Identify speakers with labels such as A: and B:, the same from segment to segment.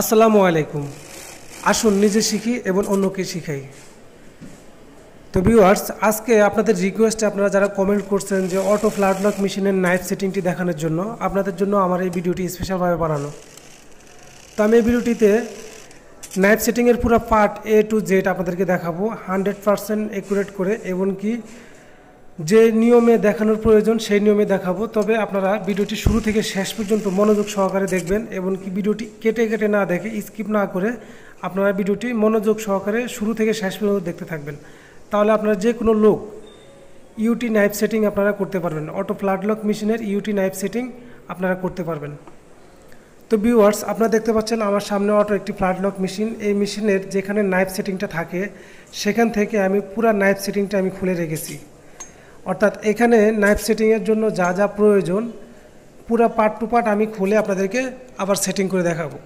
A: আসসালামু আলাইকুম আসুন নিজে শিখি এবং অন্যকে শিখাই তো ভিউয়ার্স আজকে আপনাদের রিকোয়েস্টে আপনারা যারা কমেন্ট করছেন যে অটো ফ্ল্যাট লক মেশিনের নাইট সেটিংটি দেখানোর জন্য আপনাদের জন্য আমার এই ভিডিওটি স্পেশালভাবে বানানো তো আমি এই ভিডিওটিতে নাইট সেটিংয়ের পুরো পার্ট এ টু জেড আপনাদেরকে দেখাবো হান্ড্রেড পারসেন্ট অ্যাকুরেট করে এমনকি যে নিয়মে দেখানোর প্রয়োজন সেই নিয়মে দেখাবো তবে আপনারা ভিডিওটি শুরু থেকে শেষ পর্যন্ত মনোযোগ সহকারে দেখবেন এবং কি ভিডিওটি কেটে কেটে না দেখে স্কিপ না করে আপনারা ভিডিওটি মনোযোগ সহকারে শুরু থেকে শেষ পর্যন্ত দেখতে থাকবেন তাহলে আপনারা যে কোনো লোক ইউটি নাইফ সেটিং আপনারা করতে পারবেন অটো ফ্লাডলক মেশিনের ইউটি নাইফ সেটিং আপনারা করতে পারবেন তো ভিউয়ার্স আপনারা দেখতে পাচ্ছেন আমার সামনে অটো একটি ফ্লাডলক মেশিন এই মেশিনের যেখানে নাইফ সেটিংটা থাকে সেখান থেকে আমি পুরা নাইফ সেটিংটা আমি খুলে রেখেছি অর্থাৎ এখানে নাইফ সেটিংয়ের জন্য যা যা প্রয়োজন পুরো পার্ট টু পার্ট আমি খুলে আপনাদেরকে আবার সেটিং করে দেখাবো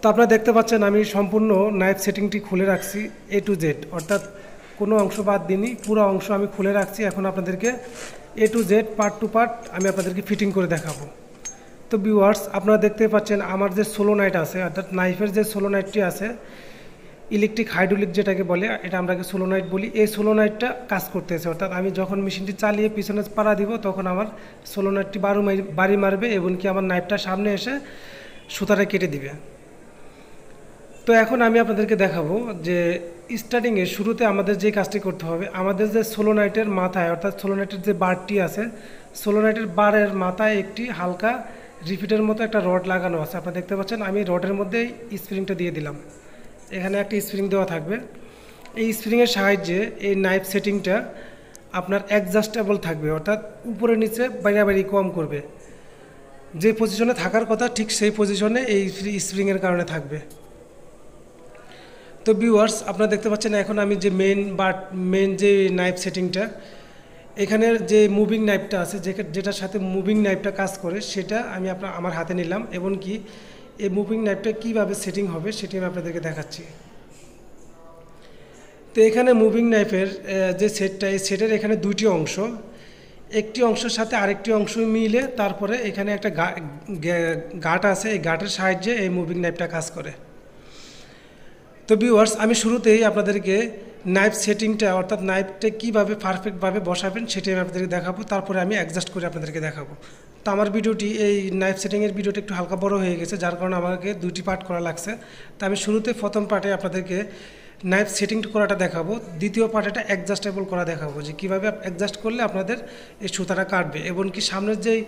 A: তো আপনারা দেখতে পাচ্ছেন আমি সম্পূর্ণ নাইফ সেটিংটি খুলে রাখছি এ টু জেড অর্থাৎ কোনো অংশ বাদ দিইনি পুরো অংশ আমি খুলে রাখছি এখন আপনাদেরকে A to Z part two part আমি আপনাদেরকে ফিটিং করে দেখাবো তো ভিউয়ার্স আপনারা দেখতে পাচ্ছেন আমার যে সোলো নাইট আছে অর্থাৎ নাইফের যে সোলো নাইটটি আছে ইলেকট্রিক হাইড্রোলিক যেটাকে বলে এটা আমরা সোলোনাইট বলি এই সোলোনাইটটা কাজ করতেছে অর্থাৎ আমি যখন মেশিনটি চালিয়ে পিছনে পাড়া দিব তখন আমার সোলোনাইটটি বারো বাড়ি মারবে এবং কি আমার নাইফটা সামনে এসে সুতাটা কেটে দিবে তো এখন আমি আপনাদেরকে দেখাবো যে স্টার্টিংয়ে শুরুতে আমাদের যে কাজটি করতে হবে আমাদের যে সোলোনাইটের মাথায় অর্থাৎ সোলোনাইটের যে বারটি আছে সোলোনাইটের বারের মাথায় একটি হালকা রিপিটের মতো একটা রড লাগানো আছে আপনারা দেখতে পাচ্ছেন আমি রডের মধ্যেই স্প্রিংটা দিয়ে দিলাম এখানে একটা স্প্রিং দেওয়া থাকবে এই স্প্রিংয়ের সাহায্যে এই নাইফ সেটিংটা আপনার অ্যাডজাস্টেবল থাকবে অর্থাৎ উপরে নিচে বাইরাবাড়ি কম করবে যে পজিশনে থাকার কথা ঠিক সেই পজিশনে এই স্প্রিংয়ের কারণে থাকবে তো ভিউয়ার্স আপনারা দেখতে পাচ্ছেন এখন আমি যে মেন বা মেন যে নাইফ সেটিংটা এখানের যে মুভিং নাইফটা আছে যেটার সাথে মুভিং নাইফটা কাজ করে সেটা আমি আপনার আমার হাতে নিলাম এবং কি এই মুভিং নাইফটা কীভাবে সেটিং হবে সেটি আমি আপনাদেরকে দেখাচ্ছি তো এখানে মুভিং নাইফের যে সেটটা এই সেটের এখানে দুটি অংশ একটি অংশের সাথে আরেকটি অংশ মিলে তারপরে এখানে একটা গাট আছে এই গাটের সাহায্যে এই মুভিং নাইফটা কাজ করে তো ভিউয়ার্স আমি শুরুতেই আপনাদেরকে নাইফ সেটিংটা অর্থাৎ নাইফটা কীভাবে পারফেক্টভাবে বসাবেন সেটি আমি আপনাদেরকে দেখাবো তারপরে আমি অ্যাডজাস্ট করে আপনাদেরকে দেখাবো তো আমার ভিডিওটি এই নাইফ সেটিংয়ের ভিডিওটা একটু হালকা বড় হয়ে গেছে যার কারণে আমাকে দুটি পার্ট করা লাগছে তো আমি শুরুতে প্রথম পার্টে আপনাদেরকে নাইফ সেটিং করাটা দেখাবো দ্বিতীয় পার্টেটা অ্যাডজাস্টেবল করা দেখাবো যে কীভাবে অ্যাডজাস্ট করলে আপনাদের এই সুতাটা কাটবে এবং কি সামনের যেই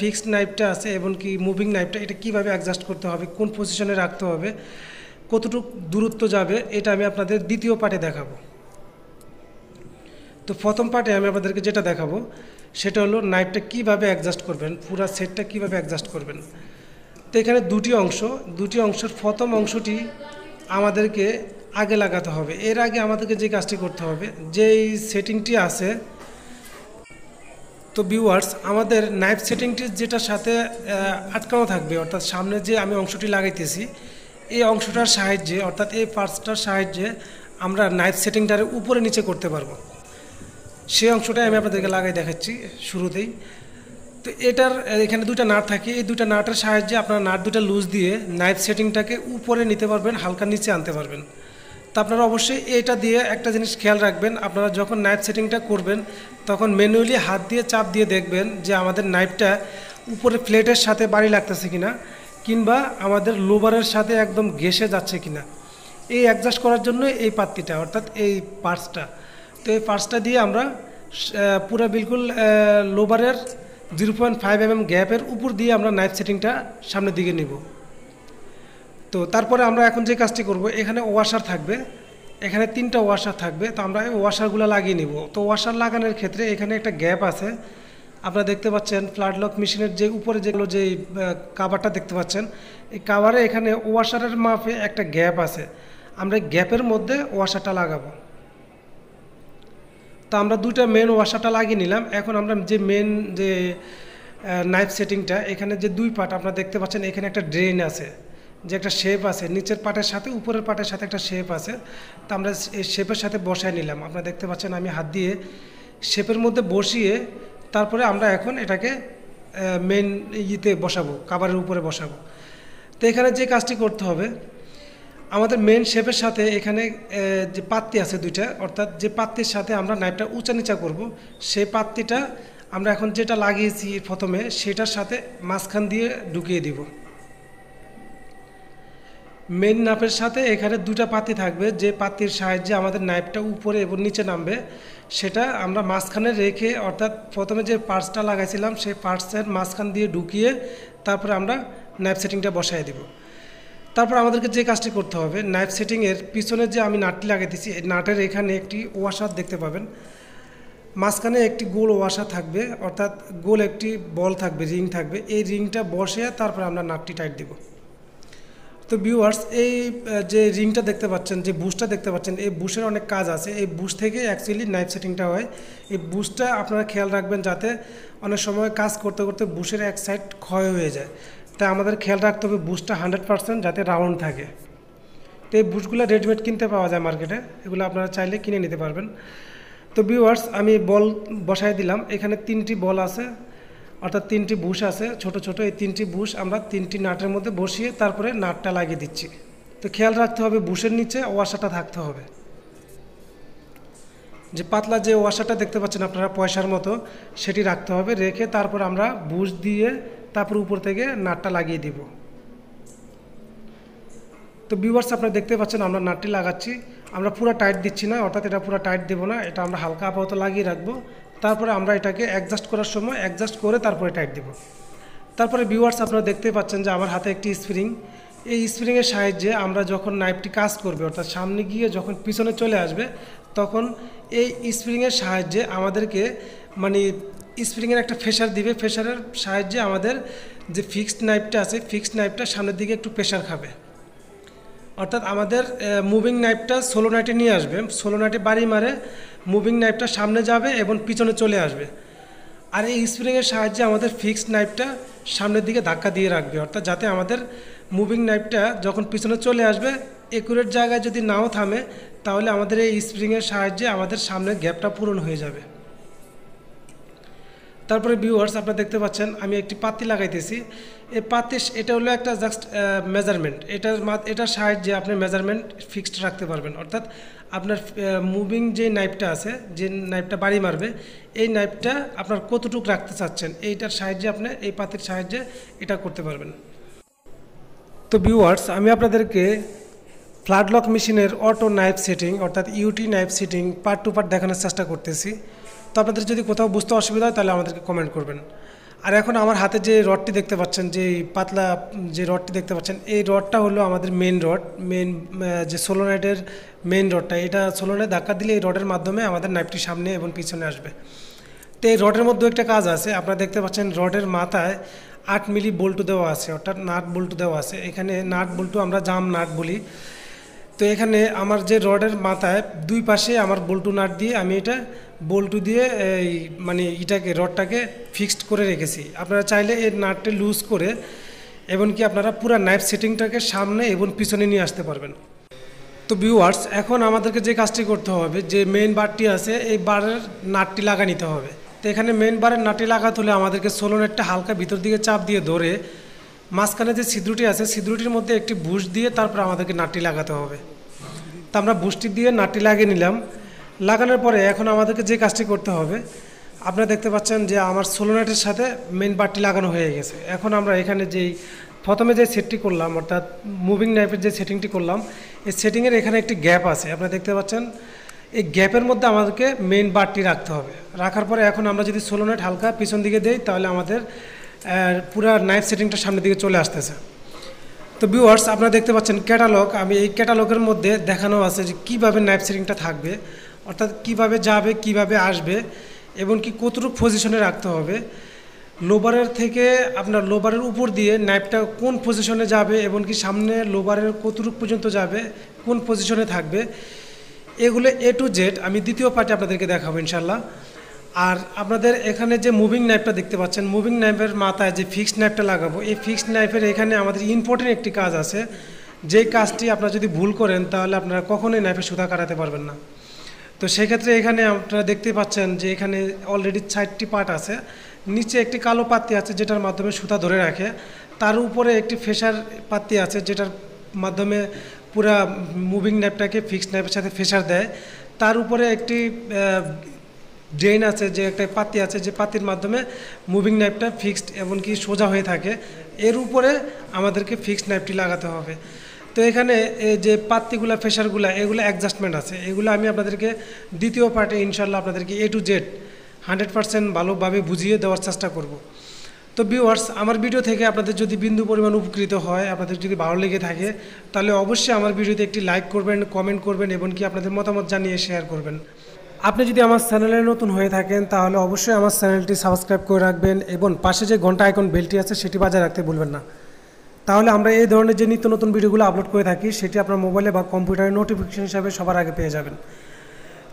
A: ফিক্সড নাইফটা আছে এবং কি মুভিং নাইফটা এটা কীভাবে অ্যাডজাস্ট করতে হবে কোন পজিশনে রাখতে হবে কতটুকু দূরত্ব যাবে এটা আমি আপনাদের দ্বিতীয় পার্টে দেখাবো তো প্রথম পার্টে আমি আপনাদেরকে যেটা দেখাবো সেটা হলো নাইফটা কিভাবে অ্যাডজাস্ট করবেন পুরা সেটটা কিভাবে অ্যাডজাস্ট করবেন তো এখানে দুটি অংশ দুটি অংশের প্রথম অংশটি আমাদেরকে আগে লাগাতে হবে এর আগে আমাদেরকে যে কাজটি করতে হবে যেই সেটিংটি আছে তো ভিউয়ার্স আমাদের নাইফ সেটিংটি যেটার সাথে আটকানো থাকবে অর্থাৎ সামনে যে আমি অংশটি লাগাইতেছি এই অংশটার সাহায্যে অর্থাৎ এই পার্টসটার সাহায্যে আমরা নাইট সেটিংটার উপরে নিচে করতে পারবো সেই অংশটাই আমি আপনাদেরকে লাগাই দেখাচ্ছি শুরুতেই তো এটার এখানে দুটা নাট থাকে এই দুটা নাটের সাহায্যে আপনারা নাট দুটা লুজ দিয়ে নাইট সেটিংটাকে উপরে নিতে পারবেন হালকা নিচে আনতে পারবেন তো আপনারা অবশ্যই এটা দিয়ে একটা জিনিস খেয়াল রাখবেন আপনারা যখন নাইফ সেটিংটা করবেন তখন ম্যানুয়ালি হাত দিয়ে চাপ দিয়ে দেখবেন যে আমাদের নাইফটা উপরে প্লেটের সাথে বাড়ি লাগতেছে কিনা কিংবা আমাদের লোবারের সাথে একদম ঘেসে যাচ্ছে কিনা এই অ্যাডজাস্ট করার জন্য এই পাত্রিটা অর্থাৎ এই পার্সটা তো এই পার্সটা দিয়ে আমরা পুরো বিলকুল লোবারের zero point five M M গ্যাপের উপর দিয়ে আমরা নাইফ সেটিংটা সামনের দিকে নিব তো তারপরে আমরা এখন যে কাজটি করব এখানে ওয়াশার থাকবে এখানে তিনটা ওয়াশার থাকবে তো আমরা ওয়াশারগুলো লাগিয়ে নিব তো ওয়াশার লাগানোর ক্ষেত্রে এখানে একটা গ্যাপ আছে আপনারা দেখতে পাচ্ছেন ফ্ল্যাট লক মেশিনের যে উপরে যেগুলো যে কাভারটা দেখতে পাচ্ছেন এই কাভারে এখানে ওয়াশারের মাপে একটা গ্যাপ আছে আমরা গ্যাপের মধ্যে ওয়াশারটা লাগাবো তো আমরা দুইটা মেন ওয়াশারটা লাগিয়ে নিলাম এখন আমরা যে মেন যে নাইফ সেটিংটা এখানে যে দুই পাট আপনারা দেখতে পাচ্ছেন এখানে একটা ড্রেন আছে যে একটা শেপ আছে নিচের পাটের সাথে উপরের পাটের সাথে একটা শেপ আছে তা আমরা এই শেপের সাথে বসায় নিলাম আপনারা দেখতে পাচ্ছেন আমি হাত দিয়ে শেপের মধ্যে বসিয়ে তারপরে আমরা এখন এটাকে মেন ইতে বসাবো কাভারের উপরে বসাবো তো এখানে যে কাজটি করতে হবে আমাদের মেন শেপের সাথে এখানে যে পাত্তি আছে দুইটা অর্থাৎ যে পাত্তির সাথে আমরা নাইফটা উঁচা নিচা করব সেই পাত্তিটা আমরা এখন যেটা লাগিয়েছি প্রথমে সেটার সাথে মাঝখান দিয়ে ঢুকিয়ে দিব মেন নাপের সাথে এখানে দুটা পাতি থাকবে যে পাতির সাহায্যে আমাদের নাইফটা উপরে এবং নিচে নামবে সেটা আমরা মাঝখানে রেখে অর্থাৎ প্রথমে যে পার্টসটা লাগাইছিলাম সেই পার্টসের মাঝখান দিয়ে ঢুকিয়ে তারপরে আমরা নাইফ সেটিংটা বসাই দেব তারপর আমাদেরকে যে কাজটি করতে হবে নাইফ সেটিংয়ের পিছনে যে আমি নাটটি লাগিয়ে দিচ্ছি এই নাটের এখানে একটি ওয়াশার দেখতে পাবেন মাঝখানে একটি গোল ওয়াশা থাকবে অর্থাৎ গোল একটি বল থাকবে রিং থাকবে এই রিংটা বসে তারপর আমরা নাটটি টাইট দেবো তো ভিউয়ার্স এই যে রিংটা দেখতে পাচ্ছেন যে বুশটা দেখতে পাচ্ছেন এই বুশের অনেক কাজ আছে এই বুশ থেকে অ্যাকচুয়ালি নাইফ সেটিংটা হয় এই বুশটা আপনারা খেয়াল রাখবেন যাতে অনেক সময় কাজ করতে করতে বুশের এক সাইড ক্ষয় হয়ে যায় তাই আমাদের খেয়াল রাখতে হবে বুশটা হান্ড্রেড পারসেন্ট যাতে রাউন্ড থাকে তো এই বুশগুলো রেডিমেড কিনতে পাওয়া যায় মার্কেটে এগুলো আপনারা চাইলে কিনে নিতে পারবেন তো ভিউয়ার্স আমি বল বসায় দিলাম এখানে তিনটি বল আছে অর্থাৎ তিনটি বুশ আছে ছোট ছোট এই তিনটি বুশ আমরা তিনটি নাটের মধ্যে বসিয়ে তারপরে নাটটা লাগিয়ে দিচ্ছি তো খেয়াল রাখতে হবে বুশের নিচে ওয়াশাটা থাকতে হবে যে পাতলা যে ওয়াশাটা দেখতে পাচ্ছেন আপনারা পয়সার মতো সেটি রাখতে হবে রেখে তারপর আমরা বুশ দিয়ে তারপর উপর থেকে নাটটা লাগিয়ে দিব তো ভিউয়ার্স আপনারা দেখতে পাচ্ছেন আমরা নাটটি লাগাচ্ছি আমরা পুরো টাইট দিচ্ছি না অর্থাৎ এটা পুরো টাইট দেবো না এটা আমরা হালকা আপাতত লাগিয়ে রাখবো তারপরে আমরা এটাকে অ্যাডজাস্ট করার সময় অ্যাডজাস্ট করে তারপরে টাইট দেব তারপরে ভিউয়ার্স আপনারা দেখতে পাচ্ছেন যে আমার হাতে একটি স্প্রিং এই স্প্রিংয়ের সাহায্যে আমরা যখন নাইফটি কাজ করবে অর্থাৎ সামনে গিয়ে যখন পিছনে চলে আসবে তখন এই স্প্রিংয়ের সাহায্যে আমাদেরকে মানে স্প্রিংয়ের একটা ফেসার দিবে ফেসারের সাহায্যে আমাদের যে ফিক্সড নাইফটা আছে ফিক্সড নাইফটা সামনের দিকে একটু প্রেশার খাবে অর্থাৎ আমাদের মুভিং নাইফটা সোলো নাইটে নিয়ে আসবে সোলো নাইটে বাড়ি মারে মুভিং নাইফটা সামনে যাবে এবং পিছনে চলে আসবে আর এই স্প্রিংয়ের সাহায্যে আমাদের ফিক্সড নাইফটা সামনের দিকে ধাক্কা দিয়ে রাখবে অর্থাৎ যাতে আমাদের মুভিং নাইফটা যখন পিছনে চলে আসবে একুরেট জায়গায় যদি নাও থামে তাহলে আমাদের এই স্প্রিংয়ের সাহায্যে আমাদের সামনের গ্যাপটা পূরণ হয়ে যাবে তারপরে ভিউয়ার্স আপনারা দেখতে পাচ্ছেন আমি একটি পাত্তি লাগাইতেছি এই পাত্তি এটা হলো একটা জাস্ট মেজারমেন্ট এটার এটার সাহায্যে আপনি মেজারমেন্ট ফিক্সড রাখতে পারবেন অর্থাৎ আপনার মুভিং যে নাইফটা আছে যে নাইফটা বাড়ি মারবে এই নাইফটা আপনার কতটুকু রাখতে চাচ্ছেন এইটার সাহায্যে আপনি এই পাতির সাহায্যে এটা করতে পারবেন তো ভিউয়ার্স আমি আপনাদেরকে ফ্লাডলক মেশিনের অটো নাইফ সেটিং অর্থাৎ UT knife setting part two part দেখানোর চেষ্টা করতেছি তো আপনাদের যদি কোথাও বুঝতে অসুবিধা হয় তাহলে আমাদেরকে কমেন্ট করবেন আর এখন আমার হাতে যে রডটি দেখতে পাচ্ছেন যে পাতলা যে রডটি দেখতে পাচ্ছেন এই রডটা হলো আমাদের মেন রড মেন যে সোলোনাইটের মেন রডটা এটা সোলোনাইট ধাক্কা দিলে এই রডের মাধ্যমে আমাদের নাইফটি সামনে এবং পিছনে আসবে তো এই রডের মধ্যেও একটা কাজ আছে আপনারা দেখতে পাচ্ছেন রডের মাথায় আট মিলি বল্টু দেওয়া আছে অর্থাৎ নাট বল্টু দেওয়া আছে এখানে নাট বল্টু আমরা জাম নাট বলি তো এখানে আমার যে রডের মাথায় দুই পাশে আমার বল্টু নাট দিয়ে আমি এটা বল্টু দিয়ে এই মানে ইটাকে রডটাকে ফিক্সড করে রেখেছি আপনারা চাইলে এই নাটটি লুজ করে এমনকি আপনারা পুরো নাইফ সেটিংটাকে সামনে এবং পিছনে নিয়ে আসতে পারবেন তো ভিউয়ার্স এখন আমাদেরকে যে কাজটি করতে হবে যে মেন বারটি আছে এই বারের নাটটি লাগা নিতে হবে তো এখানে মেন বারের নাটটি লাগাতে হলে আমাদেরকে সোলোনেটটা হালকা ভিতর দিকে চাপ দিয়ে ধরে মাঝখানে যে ছিদ্রটি আছে ছিদ্রটির মধ্যে একটি বুশ দিয়ে তারপর আমাদেরকে নাটটি লাগাতে হবে তো আমরা বুশটি দিয়ে নাটটি লাগিয়ে নিলাম লাগানোর পরে এখন আমাদেরকে যে কাজটি করতে হবে আপনারা দেখতে পাচ্ছেন যে আমার সোলোনাইটের সাথে মেন বারটি লাগানো হয়ে গেছে এখন আমরা এখানে যেই প্রথমে যে সেটটি করলাম অর্থাৎ মুভিং নাইফের যে সেটিংটি করলাম এই সেটিংয়ের এখানে একটি গ্যাপ আছে আপনারা দেখতে পাচ্ছেন এই গ্যাপের মধ্যে আমাদেরকে মেন বারটি রাখতে হবে রাখার পরে এখন আমরা যদি সোলোনাইট হালকা পিছন দিকে দেই তাহলে আমাদের পুরা নাইফ সেটিংটা সামনের দিকে চলে আসতেছে তো বিওয়ার্স আপনারা দেখতে পাচ্ছেন ক্যাটালগ আমি এই ক্যাটালগের মধ্যে দেখানো আছে যে কীভাবে নাইফ সেটিংটা থাকবে অর্থাৎ কিভাবে যাবে কিভাবে আসবে এবং কি কতটুকু পজিশনে রাখতে হবে লোবারের থেকে আপনার লোবারের উপর দিয়ে নাইফটা কোন পজিশনে যাবে এবং কি সামনে লোবারের কতটুকু পর্যন্ত যাবে কোন পজিশনে থাকবে এগুলো এ টু জেড আমি দ্বিতীয় পার্টে আপনাদেরকে দেখাবো ইনশাল্লাহ আর আপনাদের এখানে যে মুভিং নাইফটা দেখতে পাচ্ছেন মুভিং নাইফের মাথায় যে ফিক্সড নাইফটা লাগাবো এই ফিক্সড নাইফের এখানে আমাদের ইম্পর্টেন্ট একটি কাজ আছে যে কাজটি আপনারা যদি ভুল করেন তাহলে আপনারা কখনোই নাইফের সুতা কাটাতে পারবেন না তো সেক্ষেত্রে এখানে আপনারা দেখতে পাচ্ছেন যে এখানে অলরেডি চারটি পার্ট আছে নিচে একটি কালো পাত্তি আছে যেটার মাধ্যমে সুতা ধরে রাখে তার উপরে একটি ফেসার পাত্তি আছে যেটার মাধ্যমে পুরা মুভিং ন্যাপটাকে ফিক্সড ন্যাপের সাথে ফেসার দেয় তার উপরে একটি ড্রেন আছে যে একটা পাতি আছে যে পাতির মাধ্যমে মুভিং ন্যাপটা ফিক্সড এমনকি সোজা হয়ে থাকে এর উপরে আমাদেরকে ফিক্সড ন্যাপটি লাগাতে হবে তো এখানে যে পাত্তিগুলা ফেসারগুলা এগুলো অ্যাডজাস্টমেন্ট আছে এগুলো আমি আপনাদেরকে দ্বিতীয় পার্টে ইনশাল্লাহ আপনাদেরকে A to Z hundred percent ভালোভাবে বুঝিয়ে দেওয়ার চেষ্টা করব তো ভিউয়ার্স আমার ভিডিও থেকে আপনাদের যদি বিন্দু পরিমাণ উপকৃত হয় আপনাদের যদি ভালো লেগে থাকে তাহলে অবশ্যই আমার ভিডিওতে একটি লাইক করবেন কমেন্ট করবেন এবং কি আপনাদের মতামত জানিয়ে শেয়ার করবেন আপনি যদি আমার চ্যানেলে নতুন হয়ে থাকেন তাহলে অবশ্যই আমার চ্যানেলটি সাবস্ক্রাইব করে রাখবেন এবং পাশে যে ঘন্টা আইকন বেলটি আছে সেটি বাজায় রাখতে ভুলবেন না তাহলে আমরা এই ধরনের যে নিত্য নতুন ভিডিওগুলো আপলোড করে থাকি সেটি আপনার মোবাইলে বা কম্পিউটারে নোটিফিকেশন হিসাবে সবার আগে পেয়ে যাবেন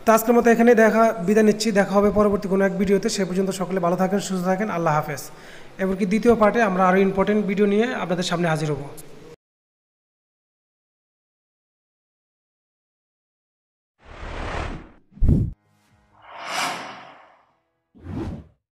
A: তো আজকের মতো এখানে দেখা বিদায় নিচ্ছি দেখা হবে পরবর্তী কোনো এক ভিডিওতে সে পর্যন্ত সকলে ভালো থাকেন সুস্থ থাকেন আল্লাহ হাফেজ এমনকি দ্বিতীয় পার্টে আমরা আরও ইম্পর্টেন্ট ভিডিও নিয়ে আপনাদের সামনে হাজির হবো